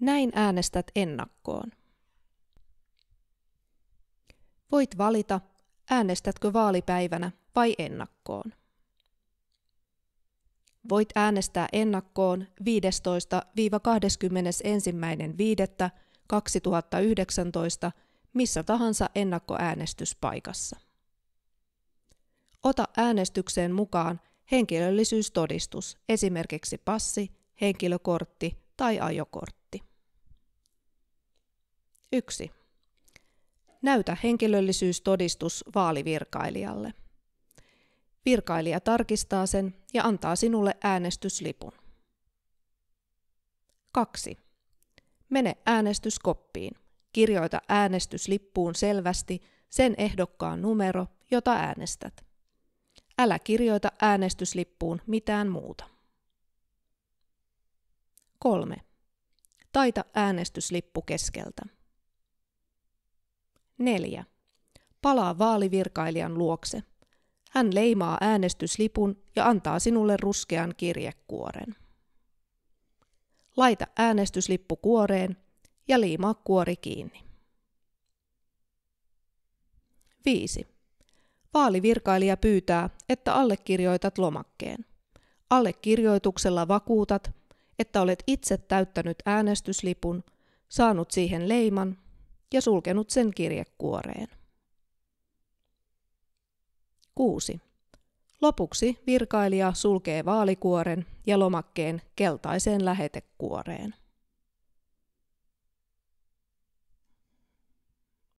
Näin äänestät ennakkoon. Voit valita, äänestätkö vaalipäivänä vai ennakkoon. Voit äänestää ennakkoon 15-21.5.2019 missä tahansa ennakkoäänestyspaikassa. Ota äänestykseen mukaan henkilöllisyystodistus, esimerkiksi passi, henkilökortti tai ajokortti. 1. Näytä henkilöllisyystodistus vaalivirkailijalle. Virkailija tarkistaa sen ja antaa sinulle äänestyslipun. 2. Mene äänestyskoppiin. Kirjoita äänestyslippuun selvästi sen ehdokkaan numero, jota äänestät. Älä kirjoita äänestyslippuun mitään muuta. 3. Taita äänestyslippu keskeltä. 4. Palaa vaalivirkailijan luokse. Hän leimaa äänestyslipun ja antaa sinulle ruskean kirjekuoren. Laita äänestyslippu kuoreen ja liimaa kuori kiinni. 5. Vaalivirkailija pyytää, että allekirjoitat lomakkeen. Allekirjoituksella vakuutat, että olet itse täyttänyt äänestyslipun, saanut siihen leiman ja sulkenut sen kirjekuoreen. 6. Lopuksi virkailija sulkee vaalikuoren ja lomakkeen keltaiseen lähetekuoreen.